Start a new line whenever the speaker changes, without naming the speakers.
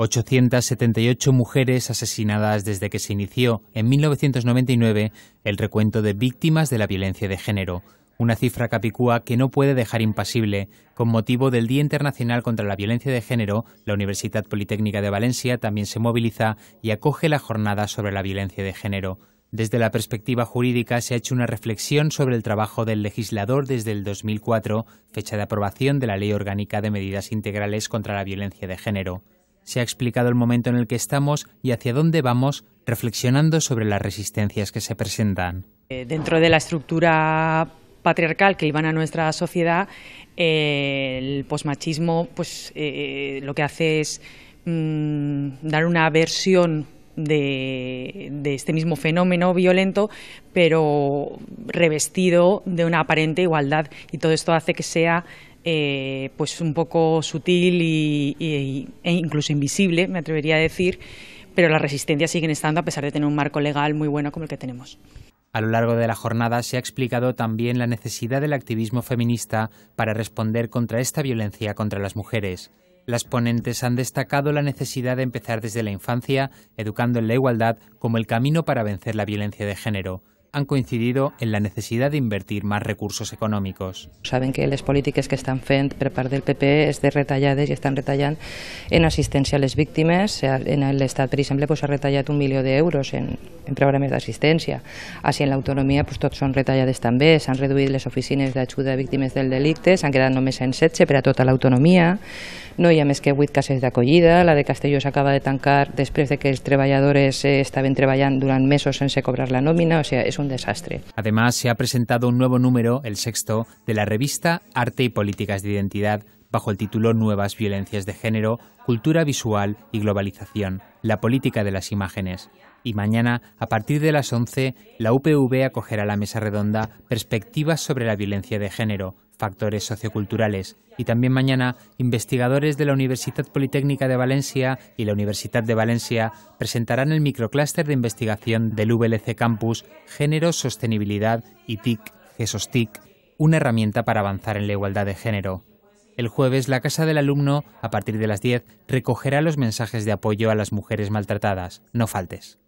878 mujeres asesinadas desde que se inició en 1999 el recuento de víctimas de la violencia de género, una cifra capicúa que no puede dejar impasible. Con motivo del Día Internacional contra la Violencia de Género, la Universidad Politécnica de Valencia también se moviliza y acoge la jornada sobre la violencia de género. Desde la perspectiva jurídica se ha hecho una reflexión sobre el trabajo del legislador desde el 2004, fecha de aprobación de la Ley Orgánica de Medidas Integrales contra la Violencia de Género se ha explicado el momento en el que estamos y hacia dónde vamos, reflexionando sobre las resistencias que se presentan.
Eh, dentro de la estructura patriarcal que iban a nuestra sociedad, eh, el posmachismo pues, eh, lo que hace es mm, dar una versión de, este mismo fenómeno violento, pero revestido de una aparente igualdad. Y todo esto hace que sea eh, pues un poco sutil y, e incluso invisible, me atrevería a decir, pero las resistencias siguen estando a pesar de tener un marco legal muy bueno como el que tenemos.
A lo largo de la jornada se ha explicado también la necesidad del activismo feminista para responder contra esta violencia contra las mujeres. Las ponentes han destacado la necesidad de empezar desde la infancia, educando en la igualdad como el camino para vencer la violencia de género han coincidido en la necesidad de invertir más recursos económicos.
Saben que las políticas que están fent per part del PP es de retallades y están retallando en asistencia a las víctimas, En Estado, por ejemplo, pues, ha retallado un millón de euros en, programas de asistencia, así en la autonomía pues, son retallados también. Se han reducido las oficinas de ayuda a víctimas del delicte, han quedado només en seche pero a la tota autonomía no llames que més que 8 de acogida, la de Castelló acaba de tancar después de que los eh, estaban estaban durante meses sin se cobrar la nómina, o sea, es un desastre.
Además, se ha presentado un nuevo número, el sexto, de la revista Arte y Políticas de Identidad, bajo el título Nuevas violencias de género, cultura visual y globalización, la política de las imágenes. Y mañana, a partir de las 11, la UPV acogerá la mesa redonda Perspectivas sobre la violencia de género, factores socioculturales. Y también mañana, investigadores de la Universidad Politécnica de Valencia y la Universidad de Valencia presentarán el microclúster de investigación del VLC Campus Género, Sostenibilidad y TIC, GESOS TIC, una herramienta para avanzar en la igualdad de género. El jueves, la Casa del Alumno, a partir de las 10, recogerá los mensajes de apoyo a las mujeres maltratadas. No faltes.